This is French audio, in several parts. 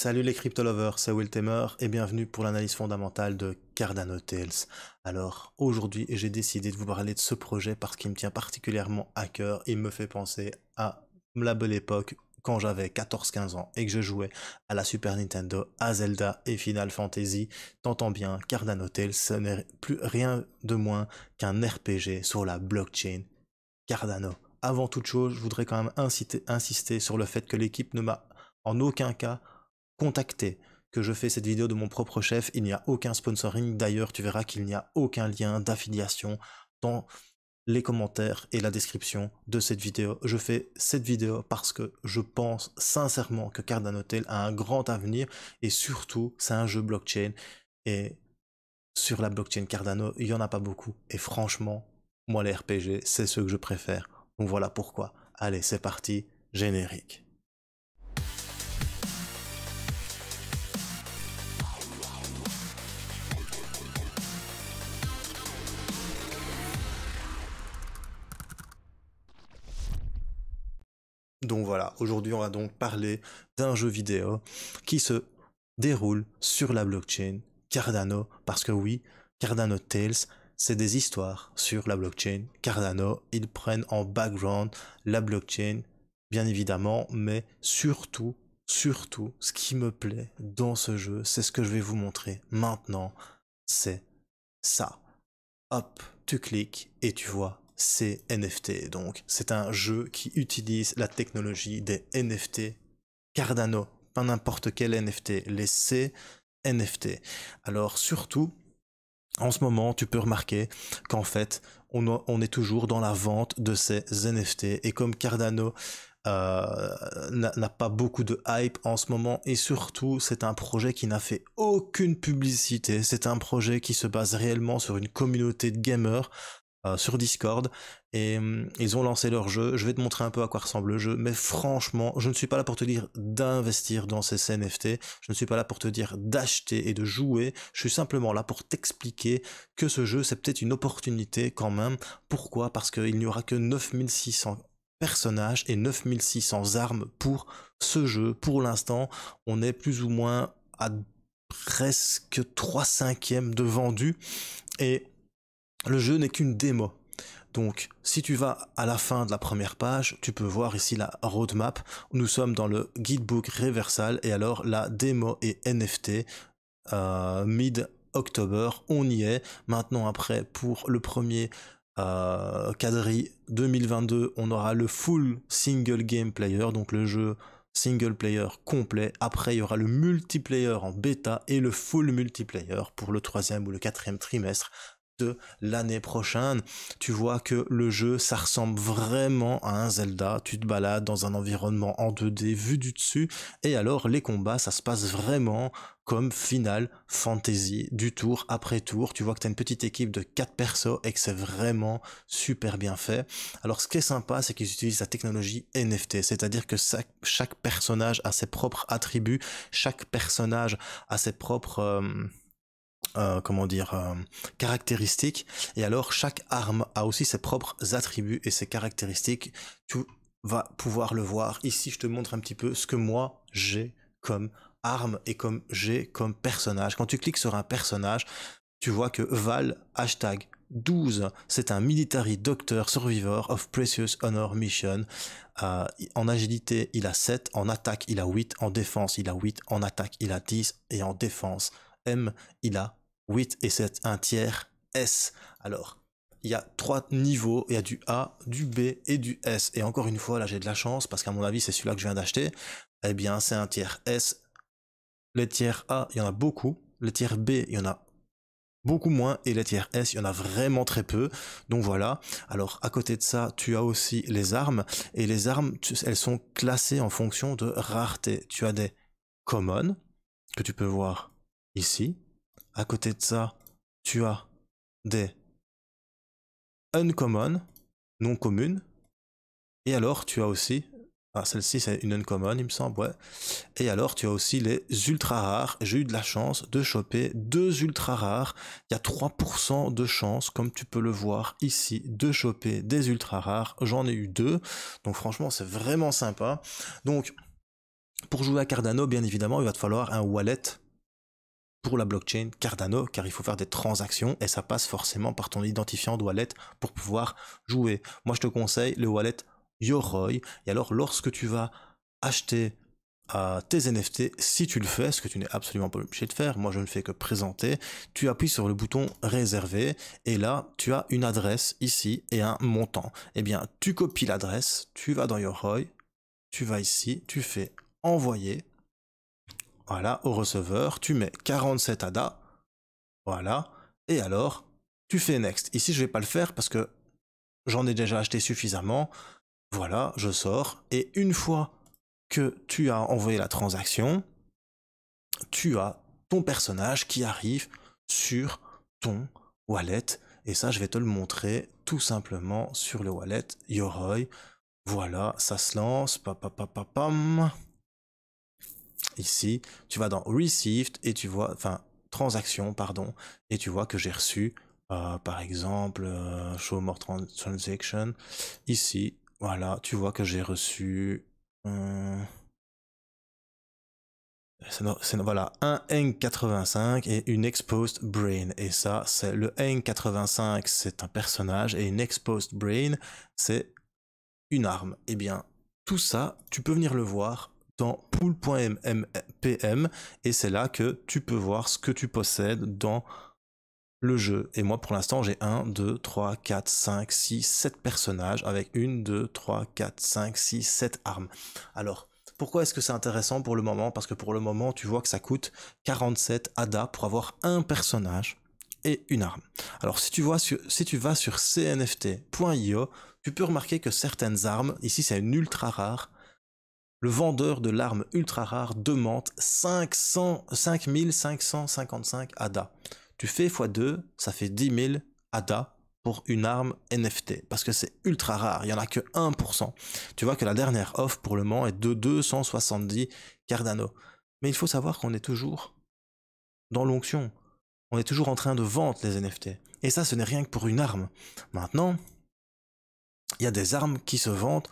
Salut les crypto lovers, c'est Will Temer et bienvenue pour l'analyse fondamentale de Cardano Tales. Alors aujourd'hui j'ai décidé de vous parler de ce projet parce qu'il me tient particulièrement à cœur, il me fait penser à la belle époque quand j'avais 14-15 ans et que je jouais à la Super Nintendo, à Zelda et Final Fantasy, t'entends bien, Cardano Tales ce n'est plus rien de moins qu'un RPG sur la blockchain Cardano. Avant toute chose, je voudrais quand même insister sur le fait que l'équipe ne m'a en aucun cas contacter que je fais cette vidéo de mon propre chef. Il n'y a aucun sponsoring. D'ailleurs, tu verras qu'il n'y a aucun lien d'affiliation dans les commentaires et la description de cette vidéo. Je fais cette vidéo parce que je pense sincèrement que Cardano Hotel a un grand avenir et surtout, c'est un jeu blockchain. Et sur la blockchain Cardano, il n'y en a pas beaucoup. Et franchement, moi, les RPG, c'est ce que je préfère. Donc voilà pourquoi. Allez, c'est parti, générique. Donc voilà, aujourd'hui on va donc parler d'un jeu vidéo qui se déroule sur la blockchain Cardano, parce que oui, Cardano Tales, c'est des histoires sur la blockchain Cardano, ils prennent en background la blockchain, bien évidemment, mais surtout, surtout, ce qui me plaît dans ce jeu, c'est ce que je vais vous montrer maintenant, c'est ça. Hop, tu cliques et tu vois c'est NFT. Donc, c'est un jeu qui utilise la technologie des NFT Cardano, pas n'importe quel NFT, les NFT Alors, surtout, en ce moment, tu peux remarquer qu'en fait, on, est toujours dans la vente de ces NFT. Et comme Cardano euh, n'a pas beaucoup de hype en ce moment, et surtout, c'est un projet qui n'a fait aucune publicité, c'est un projet qui se base réellement sur une communauté de gamers euh, sur Discord et mm, ils ont lancé leur jeu. Je vais te montrer un peu à quoi ressemble le jeu, mais franchement, je ne suis pas là pour te dire d'investir dans ces NFT. je ne suis pas là pour te dire d'acheter et de jouer, je suis simplement là pour t'expliquer que ce jeu c'est peut-être une opportunité quand même. Pourquoi Parce qu'il n'y aura que 9600 personnages et 9600 armes pour ce jeu. Pour l'instant, on est plus ou moins à presque 3 cinquièmes de vendus et le jeu n'est qu'une démo. Donc, si tu vas à la fin de la première page, tu peux voir ici la roadmap. Nous sommes dans le guidebook Reversal et alors la démo et NFT euh, mid-octobre. On y est. Maintenant, après, pour le premier euh, 2022, on aura le full single game player, donc le jeu single player complet. Après, il y aura le multiplayer en bêta et le full multiplayer pour le troisième ou le quatrième trimestre l'année prochaine. Tu vois que le jeu, ça ressemble vraiment à un Zelda. Tu te balades dans un environnement en 2D vu du dessus. Et alors, les combats, ça se passe vraiment comme Final Fantasy du tour après tour. Tu vois que tu as une petite équipe de quatre persos et que c'est vraiment super bien fait. Alors, ce qui est sympa, c'est qu'ils utilisent la technologie NFT. C'est-à-dire que chaque personnage a ses propres attributs. Chaque personnage a ses propres... Euh, euh, comment dire euh, caractéristiques et alors chaque arme a aussi ses propres attributs et ses caractéristiques tu vas pouvoir le voir ici je te montre un petit peu ce que moi j'ai comme arme et comme j'ai comme personnage quand tu cliques sur un personnage tu vois que Val hashtag 12 c'est un military doctor survivor of precious honor mission euh, en agilité il a 7 en attaque il a 8 en défense il a 8 en attaque il a 10 et en défense M, il a 8 et 7, un tiers, S. Alors, il y a trois niveaux, il y a du A, du B et du S. Et encore une fois, là j'ai de la chance parce qu'à mon avis c'est celui-là que je viens d'acheter. Eh bien c'est un tiers S. Les tiers A, il y en a beaucoup. Les tiers B, il y en a beaucoup moins. Et les tiers S, il y en a vraiment très peu. Donc voilà. Alors à côté de ça, tu as aussi les armes. Et les armes, elles sont classées en fonction de rareté. Tu as des commons que tu peux voir ici à côté de ça, tu as des uncommon, non communes. Et alors, tu as aussi. Ah, celle-ci, c'est une uncommon, il me semble, ouais. Et alors, tu as aussi les ultra rares. J'ai eu de la chance de choper deux ultra rares. Il y a 3% de chance, comme tu peux le voir ici, de choper des ultra rares. J'en ai eu deux. Donc, franchement, c'est vraiment sympa. Donc, pour jouer à Cardano, bien évidemment, il va te falloir un wallet pour la blockchain Cardano, car il faut faire des transactions et ça passe forcément par ton identifiant de wallet pour pouvoir jouer. Moi, je te conseille le wallet Yoroi. Et alors, lorsque tu vas acheter euh, tes NFT si tu le fais, ce que tu n'es absolument pas obligé de faire, moi je ne fais que présenter, tu appuies sur le bouton réserver et là tu as une adresse ici et un montant. Eh bien tu copies l'adresse, tu vas dans Yoroi, tu vas ici, tu fais envoyer voilà, au receveur, tu mets 47 ADA. Voilà. Et alors, tu fais next. Ici, je ne vais pas le faire parce que j'en ai déjà acheté suffisamment. Voilà, je sors. Et une fois que tu as envoyé la transaction, tu as ton personnage qui arrive sur ton wallet. Et ça, je vais te le montrer tout simplement sur le wallet Yoroi. Voilà, ça se lance. papapapam ici, tu vas dans Received et tu vois, enfin, transaction, pardon, et tu vois que j'ai reçu, euh, par exemple, euh, Show More Transaction. Ici, voilà, tu vois que j'ai reçu... Euh, c'est voilà, un n 85 et une Exposed Brain. Et ça, c'est le n 85 c'est un personnage, et une Exposed Brain, c'est une arme. et eh bien, tout ça, tu peux venir le voir dans pool.pm et c'est là que tu peux voir ce que tu possèdes dans le jeu. Et moi pour l'instant j'ai 1, 2, 3, 4, 5, 6, 7 personnages avec 1, 2, 3, 4, 5, 6, 7 armes. Alors pourquoi est-ce que c'est intéressant pour le moment Parce que pour le moment tu vois que ça coûte 47 ADA pour avoir un personnage et une arme. Alors si tu, vois si tu vas sur cnft.io, tu peux remarquer que certaines armes, ici c'est une ultra rare, le vendeur de l'arme ultra rare demande 500, 5555 ADA. Tu fais x2, ça fait 10 000 ADA pour une arme NFT, parce que c'est ultra rare, il n'y en a que 1%. Tu vois que la dernière offre pour le moment est de 270 Cardano. Mais il faut savoir qu'on est toujours dans l'onction. On est toujours en train de vendre les NFT. Et ça, ce n'est rien que pour une arme. Maintenant, il y a des armes qui se vendent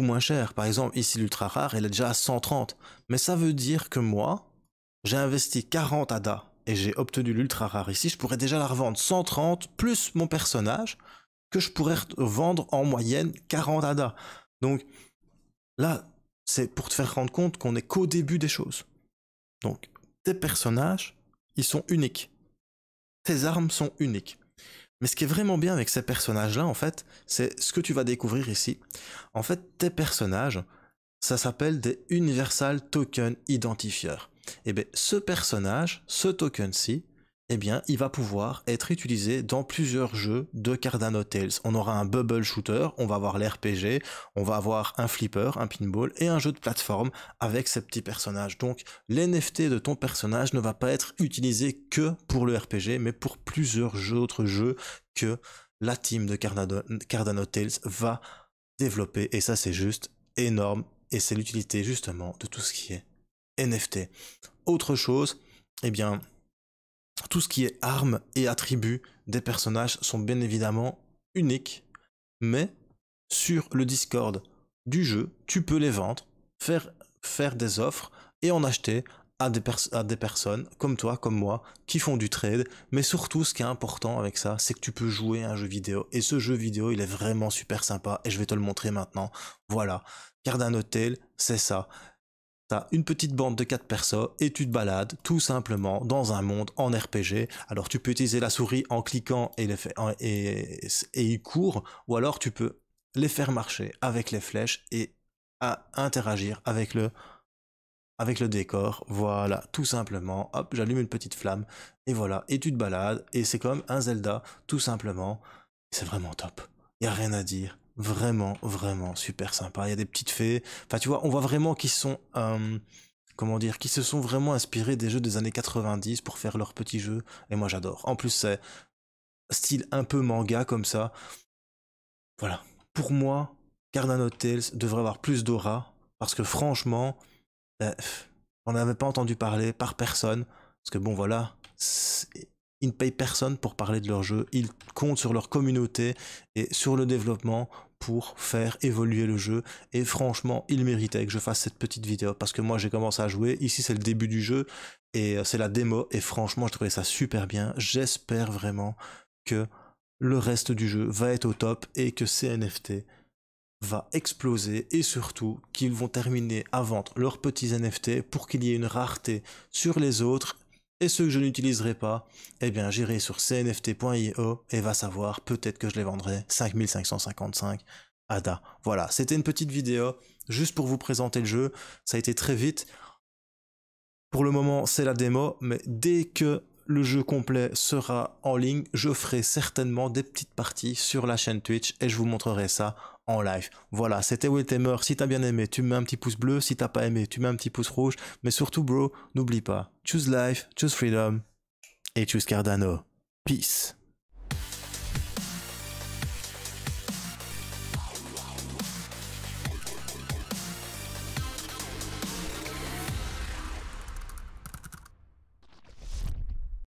moins cher. Par exemple, ici, l'ultra rare, elle est déjà à 130. Mais ça veut dire que moi, j'ai investi 40 ADA et j'ai obtenu l'ultra rare ici, je pourrais déjà la revendre 130 plus mon personnage que je pourrais vendre en moyenne 40 ADA. Donc là, c'est pour te faire rendre compte qu'on n'est qu'au début des choses. Donc tes personnages, ils sont uniques. Tes armes sont uniques. Mais ce qui est vraiment bien avec ces personnages-là, en fait, c'est ce que tu vas découvrir ici. En fait, tes personnages, ça s'appelle des Universal Token Identifiers. Et eh bien, ce personnage, ce token-ci, eh bien, il va pouvoir être utilisé dans plusieurs jeux de Cardano Tales. On aura un bubble shooter, on va avoir l'RPG, on va avoir un flipper, un pinball et un jeu de plateforme avec ces petits personnages. Donc, l'NFT de ton personnage ne va pas être utilisé que pour le RPG, mais pour plusieurs autres jeux que la team de Cardano, Cardano Tales va développer. Et ça, c'est juste énorme. Et c'est l'utilité justement de tout ce qui est NFT. Autre chose, eh bien, tout ce qui est armes et attributs des personnages sont bien évidemment uniques, mais sur le Discord du jeu, tu peux les vendre, faire, faire des offres et en acheter à des, à des personnes comme toi, comme moi, qui font du trade. Mais surtout, ce qui est important avec ça, c'est que tu peux jouer à un jeu vidéo. Et ce jeu vidéo, il est vraiment super sympa et je vais te le montrer maintenant. Voilà. un hôtel, c'est ça. T'as une petite bande de 4 persos et tu te balades tout simplement dans un monde en RPG. Alors tu peux utiliser la souris en cliquant et, les et, et il court, ou alors tu peux les faire marcher avec les flèches et à interagir avec le, avec le décor. Voilà, tout simplement. Hop, j'allume une petite flamme et voilà, et tu te balades et c'est comme un Zelda tout simplement. C'est vraiment top. Il n'y a rien à dire vraiment, vraiment super sympa. Il y a des petites fées. Enfin, tu vois, on voit vraiment qu'ils sont, euh, comment dire, qu'ils se sont vraiment inspirés des jeux des années 90 pour faire leurs petits jeux. Et moi, j'adore. En plus, c'est style un peu manga comme ça. Voilà. Pour moi, Cardano Tales devrait avoir plus d'aura parce que franchement, euh, on n'avait pas entendu parler par personne. Parce que bon, voilà, ils ne payent personne pour parler de leur jeu. Ils comptent sur leur communauté et sur le développement pour faire évoluer le jeu. Et franchement, il méritaient que je fasse cette petite vidéo parce que moi j'ai commencé à jouer. Ici c'est le début du jeu et euh, c'est la démo. Et franchement, je trouvais ça super bien. J'espère vraiment que le reste du jeu va être au top et que NFT va exploser et surtout qu'ils vont terminer à vendre leurs petits NFT pour qu'il y ait une rareté sur les autres et ceux que je n'utiliserai pas, eh bien j'irai sur cnft.io et va savoir, peut-être que je les vendrai 5555 ADA. Voilà, c'était une petite vidéo juste pour vous présenter le jeu, ça a été très vite. Pour le moment, c'est la démo, mais dès que le jeu complet sera en ligne. Je ferai certainement des petites parties sur la chaîne Twitch et je vous montrerai ça en live. Voilà, c'était Tamer. Si t'as bien aimé, tu mets un petit pouce bleu. Si t'as pas aimé, tu mets un petit pouce rouge. Mais surtout, bro, n'oublie pas, choose life, choose freedom et choose Cardano. Peace.